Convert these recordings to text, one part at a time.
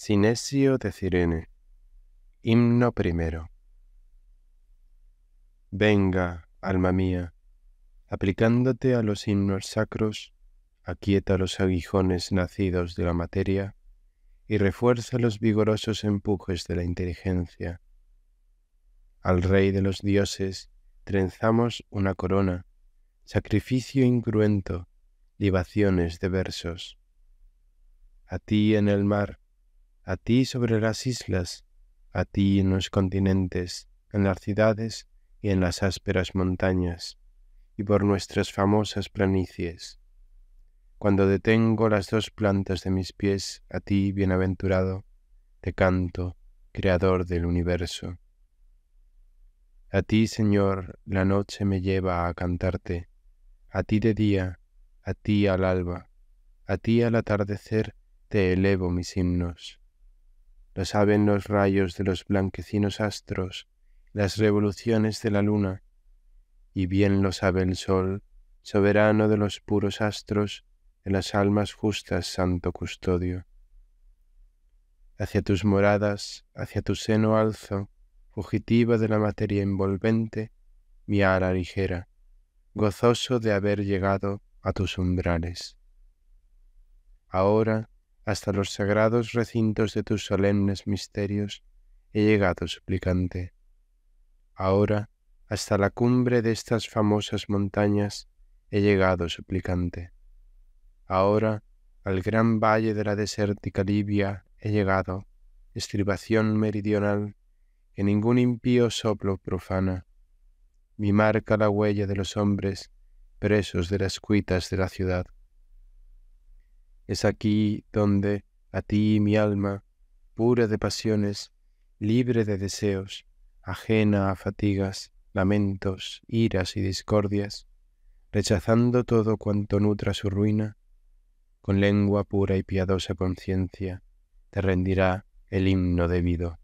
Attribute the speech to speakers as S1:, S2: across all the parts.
S1: Sinesio de Cirene. Himno primero. Venga, alma mía, aplicándote a los himnos sacros, aquieta los aguijones nacidos de la materia y refuerza los vigorosos empujes de la inteligencia. Al Rey de los dioses trenzamos una corona, sacrificio incruento, libaciones de versos. A ti en el mar, a ti sobre las islas, a ti en los continentes, en las ciudades y en las ásperas montañas, y por nuestras famosas planicies. Cuando detengo las dos plantas de mis pies, a ti, bienaventurado, te canto, Creador del universo. A ti, Señor, la noche me lleva a cantarte, a ti de día, a ti al alba, a ti al atardecer te elevo mis himnos lo saben los rayos de los blanquecinos astros, las revoluciones de la luna, y bien lo sabe el sol, soberano de los puros astros, de las almas justas, santo custodio. Hacia tus moradas, hacia tu seno alzo, fugitiva de la materia envolvente, mi ara ligera, gozoso de haber llegado a tus umbrales. Ahora, hasta los sagrados recintos de tus solemnes misterios he llegado suplicante. Ahora, hasta la cumbre de estas famosas montañas he llegado suplicante. Ahora, al gran valle de la desértica Libia he llegado, estribación meridional que ningún impío soplo profana. Mi marca la huella de los hombres presos de las cuitas de la ciudad. Es aquí donde a ti mi alma, pura de pasiones, libre de deseos, ajena a fatigas, lamentos, iras y discordias, rechazando todo cuanto nutra su ruina, con lengua pura y piadosa conciencia, te rendirá el himno debido.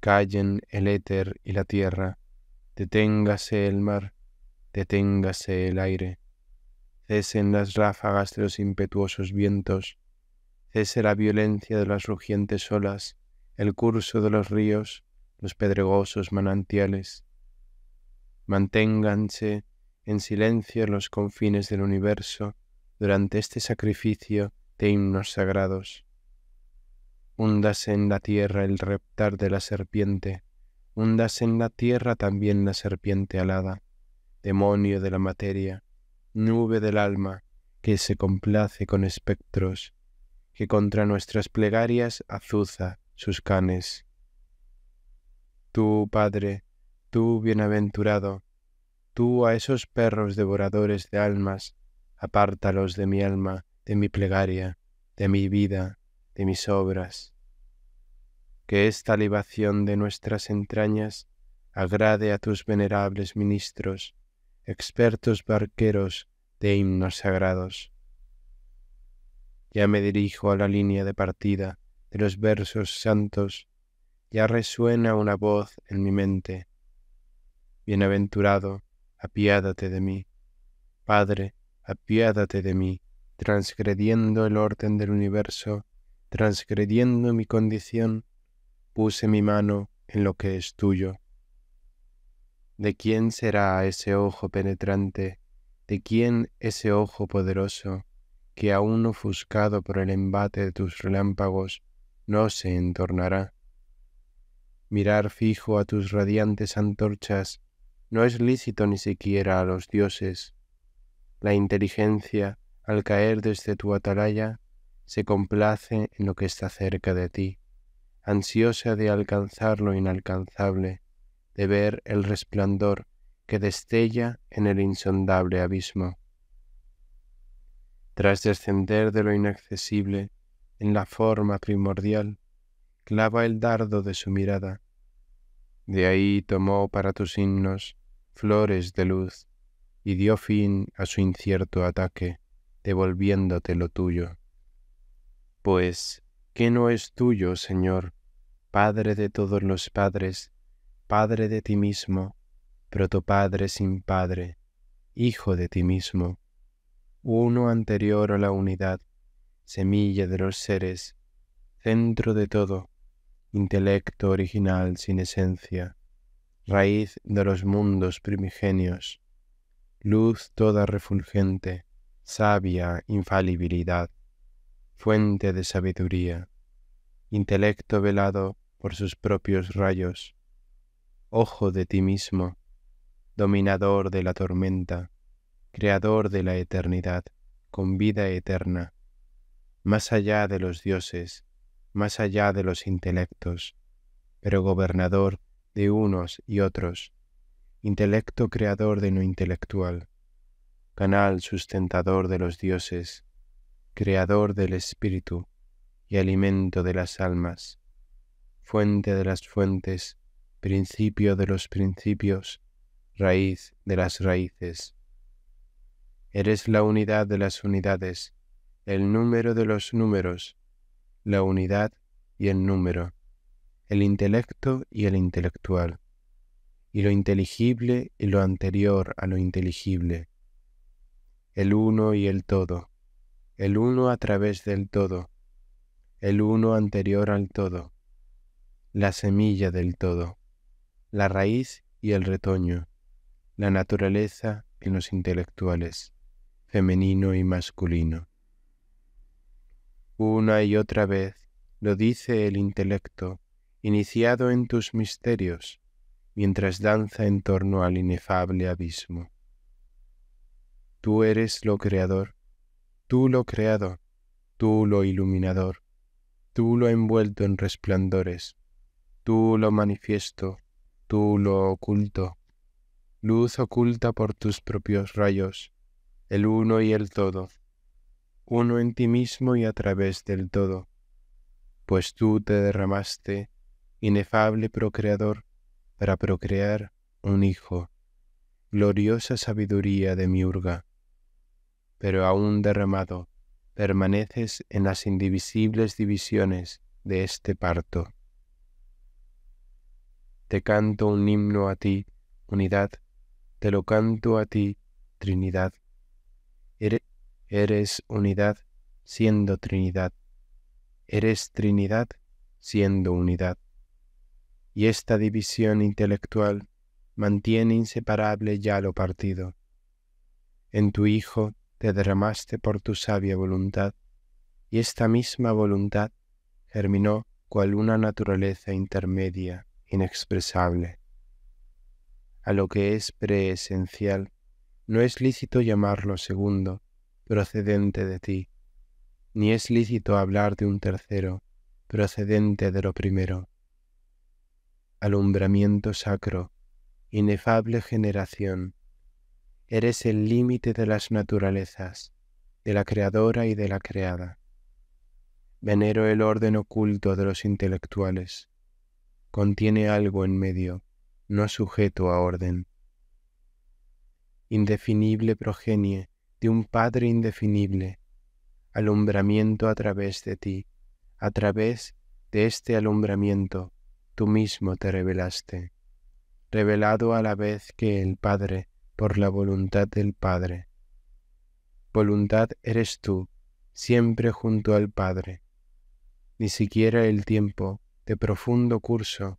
S1: Callen el éter y la tierra, deténgase el mar, deténgase el aire, Cesen las ráfagas de los impetuosos vientos, cese la violencia de las rugientes olas, el curso de los ríos, los pedregosos manantiales. Manténganse en silencio los confines del universo durante este sacrificio de himnos sagrados. Húndase en la tierra el reptar de la serpiente, húndase en la tierra también la serpiente alada, demonio de la materia, nube del alma que se complace con espectros, que contra nuestras plegarias azuza sus canes. Tú, Padre, tú bienaventurado, tú a esos perros devoradores de almas, apártalos de mi alma, de mi plegaria, de mi vida, de mis obras. Que esta libación de nuestras entrañas agrade a tus venerables ministros, expertos barqueros de himnos sagrados. Ya me dirijo a la línea de partida de los versos santos, ya resuena una voz en mi mente. Bienaventurado, apiádate de mí. Padre, apiádate de mí, transgrediendo el orden del universo, transgrediendo mi condición, puse mi mano en lo que es tuyo. ¿De quién será ese ojo penetrante? ¿De quién ese ojo poderoso que aún ofuscado por el embate de tus relámpagos no se entornará? Mirar fijo a tus radiantes antorchas no es lícito ni siquiera a los dioses. La inteligencia, al caer desde tu atalaya, se complace en lo que está cerca de ti, ansiosa de alcanzar lo inalcanzable de ver el resplandor que destella en el insondable abismo. Tras descender de lo inaccesible en la forma primordial, clava el dardo de su mirada. De ahí tomó para tus himnos flores de luz y dio fin a su incierto ataque, devolviéndote lo tuyo. Pues, ¿qué no es tuyo, Señor, Padre de todos los padres, Padre de ti mismo, protopadre sin Padre, Hijo de ti mismo, uno anterior a la unidad, semilla de los seres, centro de todo, intelecto original sin esencia, raíz de los mundos primigenios, luz toda refulgente, sabia infalibilidad, fuente de sabiduría, intelecto velado por sus propios rayos, ojo de ti mismo, dominador de la tormenta, creador de la eternidad, con vida eterna, más allá de los dioses, más allá de los intelectos, pero gobernador de unos y otros, intelecto creador de lo intelectual, canal sustentador de los dioses, creador del espíritu y alimento de las almas, fuente de las fuentes, principio de los principios, raíz de las raíces. Eres la unidad de las unidades, el número de los números, la unidad y el número, el intelecto y el intelectual, y lo inteligible y lo anterior a lo inteligible, el uno y el todo, el uno a través del todo, el uno anterior al todo, la semilla del todo la raíz y el retoño, la naturaleza en los intelectuales, femenino y masculino. Una y otra vez lo dice el intelecto, iniciado en tus misterios, mientras danza en torno al inefable abismo. Tú eres lo creador, tú lo creado, tú lo iluminador, tú lo envuelto en resplandores, tú lo manifiesto, tú lo oculto, luz oculta por tus propios rayos, el uno y el todo, uno en ti mismo y a través del todo, pues tú te derramaste, inefable procreador, para procrear un hijo, gloriosa sabiduría de miurga. Pero aún derramado, permaneces en las indivisibles divisiones de este parto. Te canto un himno a ti, unidad, te lo canto a ti, Trinidad. Eres unidad siendo Trinidad. Eres Trinidad siendo unidad. Y esta división intelectual mantiene inseparable ya lo partido. En tu Hijo te derramaste por tu sabia voluntad, y esta misma voluntad germinó cual una naturaleza intermedia inexpresable. A lo que es preesencial, no es lícito llamarlo segundo, procedente de ti, ni es lícito hablar de un tercero, procedente de lo primero. Alumbramiento sacro, inefable generación, eres el límite de las naturalezas, de la creadora y de la creada. Venero el orden oculto de los intelectuales, contiene algo en medio, no sujeto a orden. Indefinible progenie de un Padre indefinible, alumbramiento a través de ti, a través de este alumbramiento tú mismo te revelaste, revelado a la vez que el Padre por la voluntad del Padre. Voluntad eres tú, siempre junto al Padre. Ni siquiera el tiempo de profundo curso,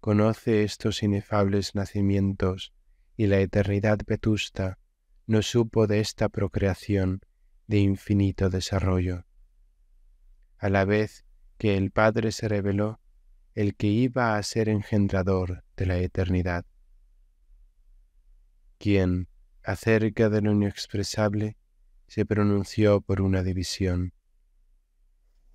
S1: conoce estos inefables nacimientos, y la eternidad vetusta no supo de esta procreación de infinito desarrollo. A la vez que el Padre se reveló, el que iba a ser engendrador de la eternidad, quien, acerca de lo inexpresable, se pronunció por una división.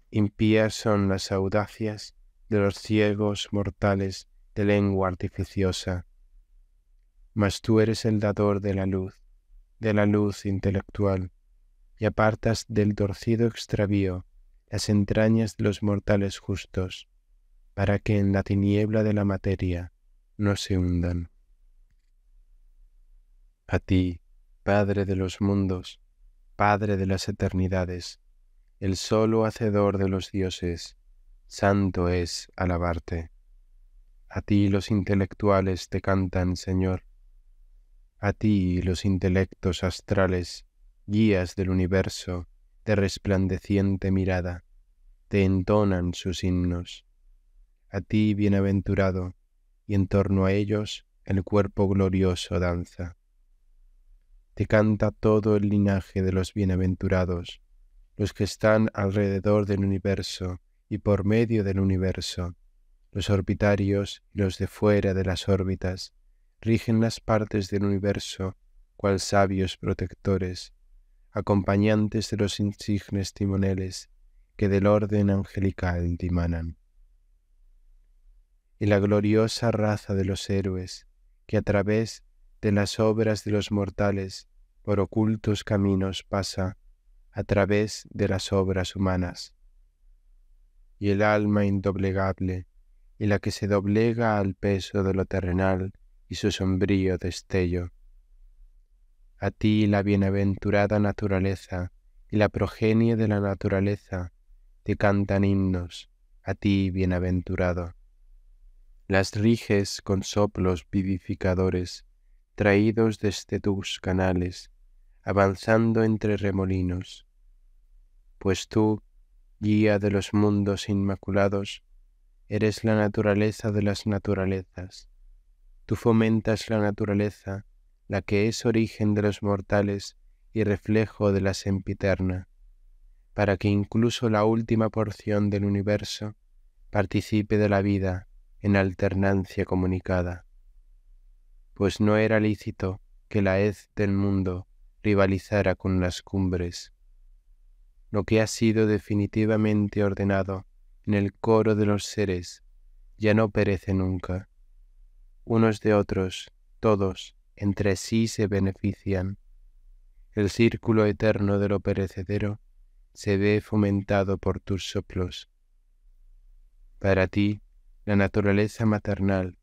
S1: Impías son las audacias de los ciegos mortales de lengua artificiosa. Mas tú eres el dador de la luz, de la luz intelectual, y apartas del torcido extravío las entrañas de los mortales justos, para que en la tiniebla de la materia no se hundan. A ti, Padre de los mundos, Padre de las eternidades, el solo hacedor de los dioses, santo es alabarte. A ti los intelectuales te cantan, Señor. A ti los intelectos astrales, guías del universo, de resplandeciente mirada, te entonan sus himnos. A ti bienaventurado, y en torno a ellos el cuerpo glorioso danza. Te canta todo el linaje de los bienaventurados, los que están alrededor del universo, y por medio del universo. Los orbitarios y los de fuera de las órbitas rigen las partes del universo cual sabios protectores, acompañantes de los insignes timoneles que del orden angelical dimanan. Y la gloriosa raza de los héroes, que a través de las obras de los mortales por ocultos caminos pasa, a través de las obras humanas y el alma indoblegable, y la que se doblega al peso de lo terrenal y su sombrío destello. A ti la bienaventurada naturaleza y la progenie de la naturaleza te cantan himnos, a ti bienaventurado. Las riges con soplos vivificadores, traídos desde tus canales, avanzando entre remolinos. Pues tú, guía de los mundos inmaculados, eres la naturaleza de las naturalezas. Tú fomentas la naturaleza, la que es origen de los mortales y reflejo de la sempiterna, para que incluso la última porción del universo participe de la vida en alternancia comunicada. Pues no era lícito que la hez del mundo rivalizara con las cumbres lo que ha sido definitivamente ordenado en el coro de los seres, ya no perece nunca. Unos de otros, todos, entre sí se benefician. El círculo eterno de lo perecedero se ve fomentado por tus soplos. Para ti, la naturaleza maternal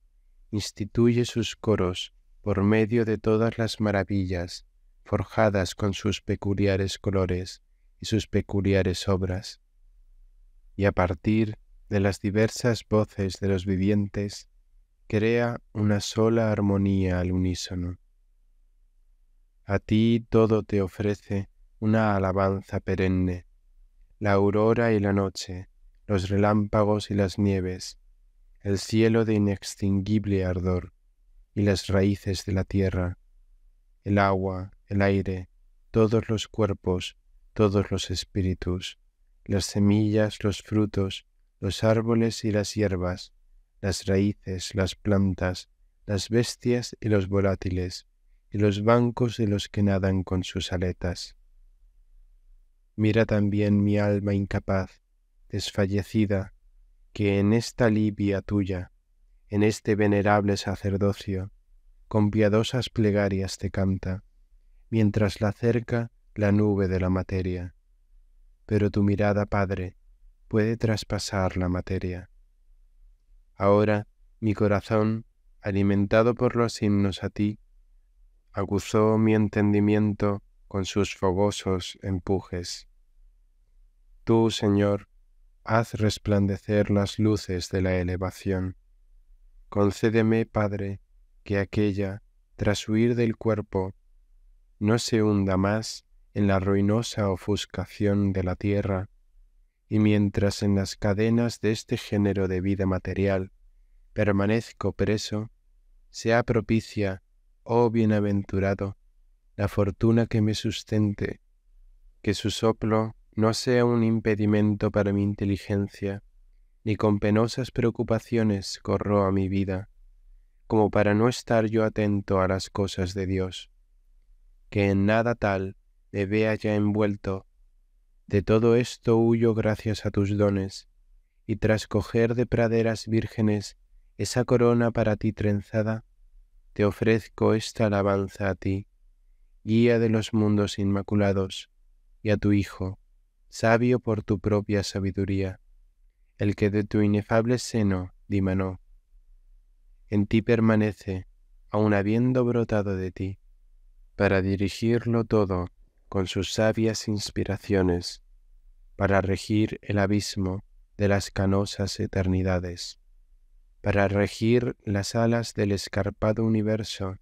S1: instituye sus coros por medio de todas las maravillas forjadas con sus peculiares colores y sus peculiares obras, y a partir de las diversas voces de los vivientes, crea una sola armonía al unísono. A ti todo te ofrece una alabanza perenne, la aurora y la noche, los relámpagos y las nieves, el cielo de inextinguible ardor y las raíces de la tierra, el agua, el aire, todos los cuerpos todos los espíritus, las semillas, los frutos, los árboles y las hierbas, las raíces, las plantas, las bestias y los volátiles, y los bancos de los que nadan con sus aletas. Mira también mi alma incapaz, desfallecida, que en esta libia tuya, en este venerable sacerdocio, con piadosas plegarias te canta, mientras la cerca la nube de la materia, pero tu mirada, Padre, puede traspasar la materia. Ahora mi corazón, alimentado por los himnos a ti, aguzó mi entendimiento con sus fogosos empujes. Tú, Señor, haz resplandecer las luces de la elevación. Concédeme, Padre, que aquella, tras huir del cuerpo, no se hunda más en la ruinosa ofuscación de la tierra, y mientras en las cadenas de este género de vida material permanezco preso, sea propicia, oh bienaventurado, la fortuna que me sustente, que su soplo no sea un impedimento para mi inteligencia, ni con penosas preocupaciones a mi vida, como para no estar yo atento a las cosas de Dios, que en nada tal me vea ya envuelto. De todo esto huyo gracias a tus dones, y tras coger de praderas vírgenes esa corona para ti trenzada, te ofrezco esta alabanza a ti, guía de los mundos inmaculados, y a tu Hijo, sabio por tu propia sabiduría, el que de tu inefable seno dimanó. En ti permanece, aun habiendo brotado de ti, para dirigirlo todo con sus sabias inspiraciones para regir el abismo de las canosas eternidades, para regir las alas del escarpado universo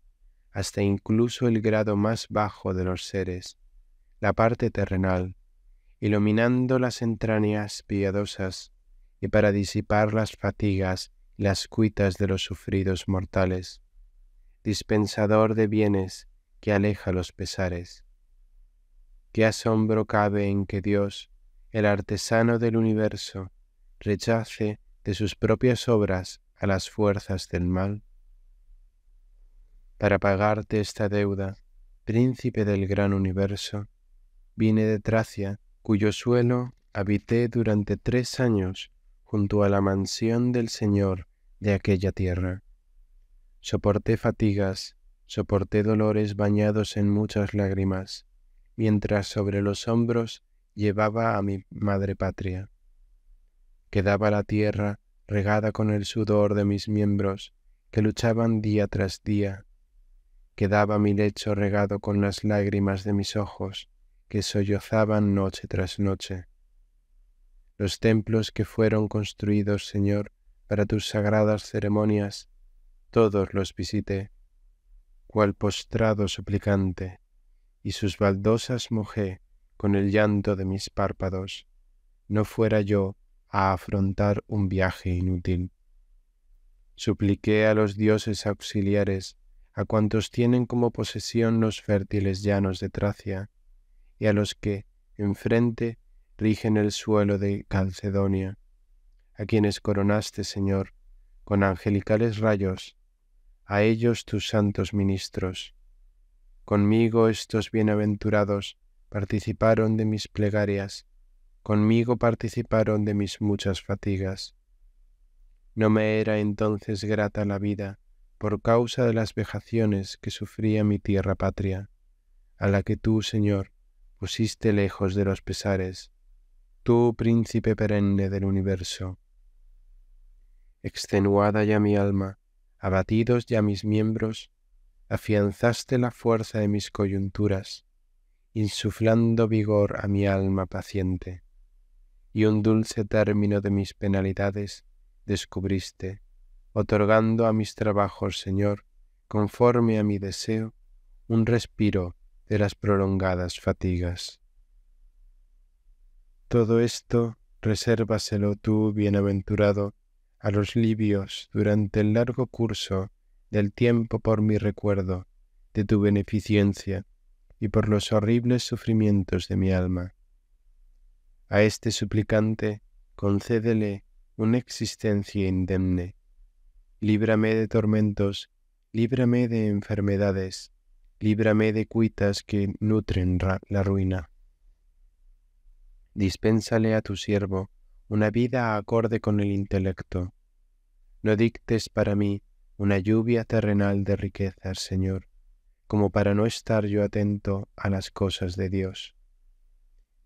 S1: hasta incluso el grado más bajo de los seres, la parte terrenal, iluminando las entrañas piadosas y para disipar las fatigas y las cuitas de los sufridos mortales, dispensador de bienes que aleja los pesares Qué asombro cabe en que Dios, el artesano del universo, rechace de sus propias obras a las fuerzas del mal. Para pagarte esta deuda, príncipe del gran universo, vine de Tracia, cuyo suelo habité durante tres años junto a la mansión del Señor de aquella tierra. Soporté fatigas, soporté dolores bañados en muchas lágrimas, mientras sobre los hombros llevaba a mi madre patria. Quedaba la tierra regada con el sudor de mis miembros, que luchaban día tras día. Quedaba mi lecho regado con las lágrimas de mis ojos, que sollozaban noche tras noche. Los templos que fueron construidos, Señor, para tus sagradas ceremonias, todos los visité, cual postrado suplicante y sus baldosas mojé con el llanto de mis párpados, no fuera yo a afrontar un viaje inútil. Supliqué a los dioses auxiliares, a cuantos tienen como posesión los fértiles llanos de Tracia, y a los que, enfrente, rigen el suelo de Calcedonia, a quienes coronaste, Señor, con angelicales rayos, a ellos tus santos ministros, Conmigo estos bienaventurados participaron de mis plegarias, conmigo participaron de mis muchas fatigas. No me era entonces grata la vida por causa de las vejaciones que sufría mi tierra patria, a la que tú, Señor, pusiste lejos de los pesares, tú, príncipe perenne del universo. Extenuada ya mi alma, abatidos ya mis miembros, afianzaste la fuerza de mis coyunturas, insuflando vigor a mi alma paciente, y un dulce término de mis penalidades descubriste, otorgando a mis trabajos, Señor, conforme a mi deseo, un respiro de las prolongadas fatigas. Todo esto resérvaselo tú, bienaventurado, a los libios durante el largo curso del tiempo por mi recuerdo, de tu beneficencia y por los horribles sufrimientos de mi alma. A este suplicante concédele una existencia indemne. Líbrame de tormentos, líbrame de enfermedades, líbrame de cuitas que nutren la ruina. Dispénsale a tu siervo una vida acorde con el intelecto. No dictes para mí una lluvia terrenal de riquezas, Señor, como para no estar yo atento a las cosas de Dios.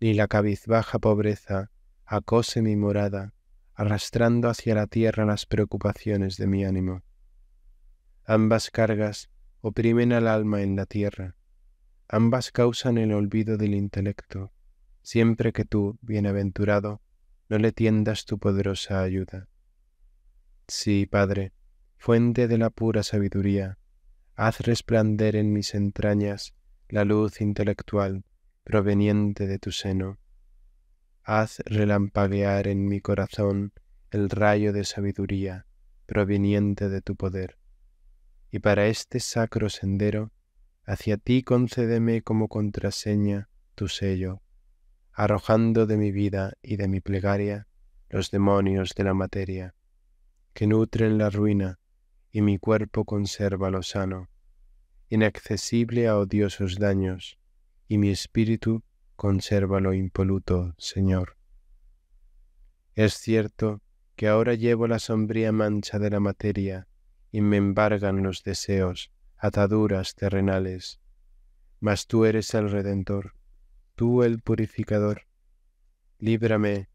S1: Ni la cabizbaja pobreza acose mi morada, arrastrando hacia la tierra las preocupaciones de mi ánimo. Ambas cargas oprimen al alma en la tierra, ambas causan el olvido del intelecto, siempre que tú, bienaventurado, no le tiendas tu poderosa ayuda. Sí, Padre, fuente de la pura sabiduría, haz resplandecer en mis entrañas la luz intelectual proveniente de tu seno. Haz relampaguear en mi corazón el rayo de sabiduría proveniente de tu poder. Y para este sacro sendero, hacia ti concédeme como contraseña tu sello, arrojando de mi vida y de mi plegaria los demonios de la materia, que nutren la ruina y mi cuerpo conserva lo sano, inaccesible a odiosos daños, y mi espíritu conserva lo impoluto, Señor. Es cierto que ahora llevo la sombría mancha de la materia y me embargan los deseos, ataduras terrenales, mas tú eres el Redentor, tú el Purificador. Líbrame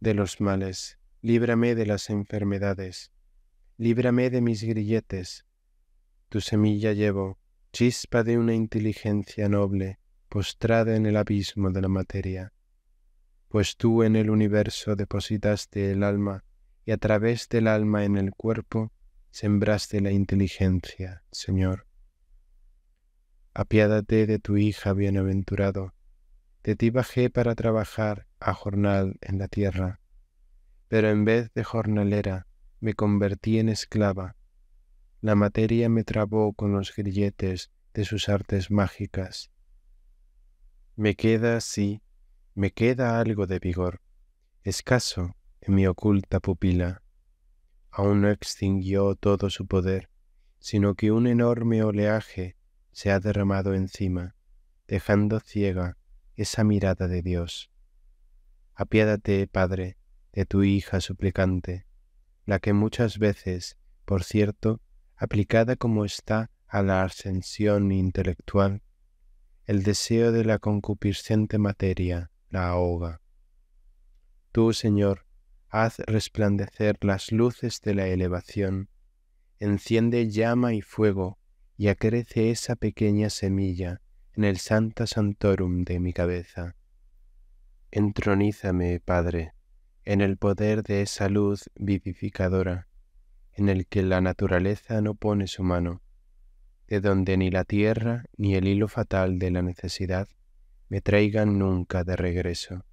S1: de los males, líbrame de las enfermedades líbrame de mis grilletes. Tu semilla llevo, chispa de una inteligencia noble, postrada en el abismo de la materia. Pues tú en el universo depositaste el alma, y a través del alma en el cuerpo sembraste la inteligencia, Señor. Apiádate de tu hija bienaventurado, de ti bajé para trabajar a jornal en la tierra, pero en vez de jornalera, me convertí en esclava. La materia me trabó con los grilletes de sus artes mágicas. Me queda, sí, me queda algo de vigor, escaso en mi oculta pupila. Aún no extinguió todo su poder, sino que un enorme oleaje se ha derramado encima, dejando ciega esa mirada de Dios. Apiádate, Padre, de tu hija suplicante la que muchas veces, por cierto, aplicada como está a la ascensión intelectual, el deseo de la concupiscente materia la ahoga. Tú, Señor, haz resplandecer las luces de la elevación, enciende llama y fuego y acrece esa pequeña semilla en el Santa Santorum de mi cabeza. Entronízame, Padre, en el poder de esa luz vivificadora, en el que la naturaleza no pone su mano, de donde ni la tierra ni el hilo fatal de la necesidad me traigan nunca de regreso.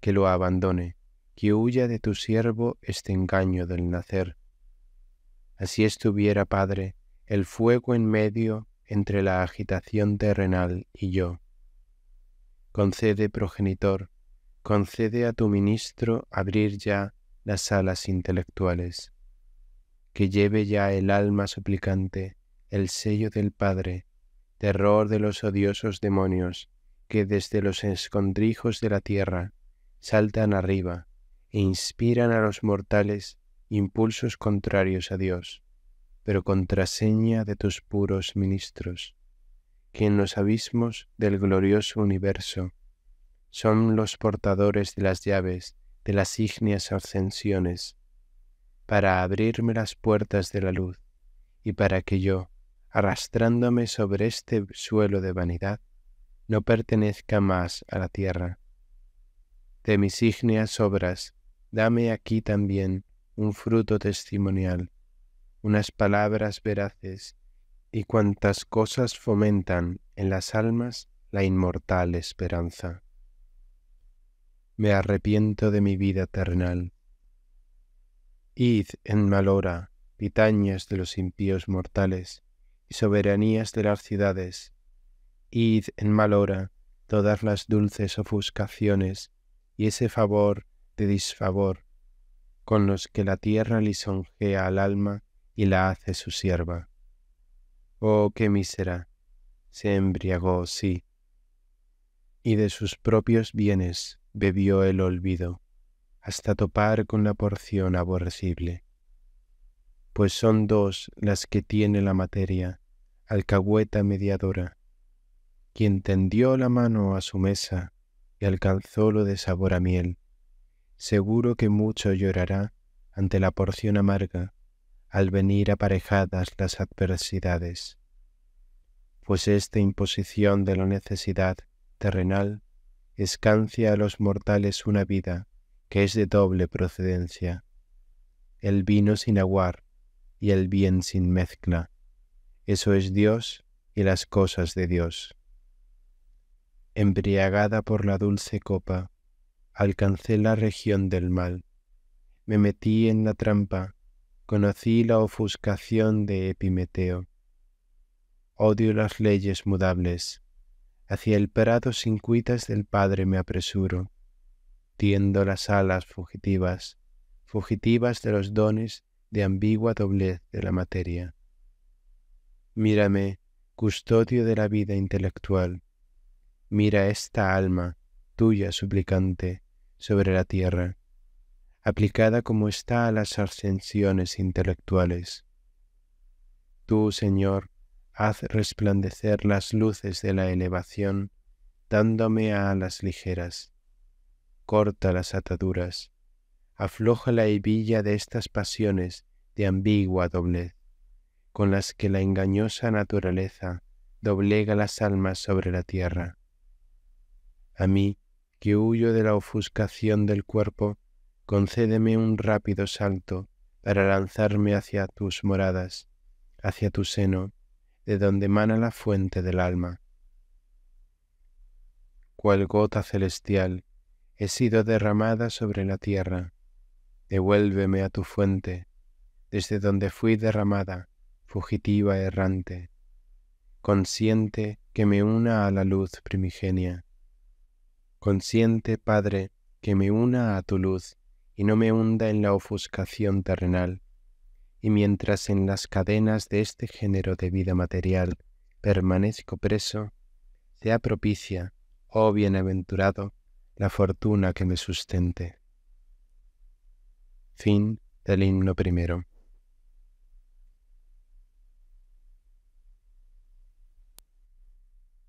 S1: Que lo abandone, que huya de tu siervo este engaño del nacer. Así estuviera, Padre, el fuego en medio entre la agitación terrenal y yo. Concede, progenitor, concede a tu ministro abrir ya las alas intelectuales, que lleve ya el alma suplicante el sello del Padre, terror de los odiosos demonios que desde los escondrijos de la tierra saltan arriba e inspiran a los mortales impulsos contrarios a Dios, pero contraseña de tus puros ministros, que en los abismos del glorioso universo son los portadores de las llaves de las ígneas ascensiones, para abrirme las puertas de la luz y para que yo, arrastrándome sobre este suelo de vanidad, no pertenezca más a la tierra. De mis ígneas obras, dame aquí también un fruto testimonial, unas palabras veraces y cuantas cosas fomentan en las almas la inmortal esperanza me arrepiento de mi vida terrenal. Id en mal hora, pitañas de los impíos mortales y soberanías de las ciudades. Id en mal hora todas las dulces ofuscaciones y ese favor de disfavor con los que la tierra lisonjea al alma y la hace su sierva. Oh, qué mísera, se embriagó, sí, y de sus propios bienes bebió el olvido hasta topar con la porción aborrecible, pues son dos las que tiene la materia, alcahueta mediadora, quien tendió la mano a su mesa y alcanzó lo de sabor a miel, seguro que mucho llorará ante la porción amarga al venir aparejadas las adversidades, pues esta imposición de la necesidad terrenal escancia a los mortales una vida que es de doble procedencia, el vino sin aguar y el bien sin mezcla. Eso es Dios y las cosas de Dios. Embriagada por la dulce copa, alcancé la región del mal. Me metí en la trampa, conocí la ofuscación de Epimeteo. Odio las leyes mudables, Hacia el prado sin cuitas del Padre me apresuro, tiendo las alas fugitivas, fugitivas de los dones de ambigua doblez de la materia. Mírame, custodio de la vida intelectual, mira esta alma, tuya suplicante, sobre la tierra, aplicada como está a las ascensiones intelectuales. Tú, Señor, Haz resplandecer las luces de la elevación, dándome a alas ligeras. Corta las ataduras. Afloja la hebilla de estas pasiones de ambigua doblez, con las que la engañosa naturaleza doblega las almas sobre la tierra. A mí, que huyo de la ofuscación del cuerpo, concédeme un rápido salto para lanzarme hacia tus moradas, hacia tu seno, de donde emana la fuente del alma. Cual gota celestial he sido derramada sobre la tierra, devuélveme a tu fuente, desde donde fui derramada, fugitiva errante, Consciente que me una a la luz primigenia. Consiente, Padre, que me una a tu luz y no me hunda en la ofuscación terrenal y mientras en las cadenas de este género de vida material permanezco preso, sea propicia, oh bienaventurado, la fortuna que me sustente. Fin del himno primero.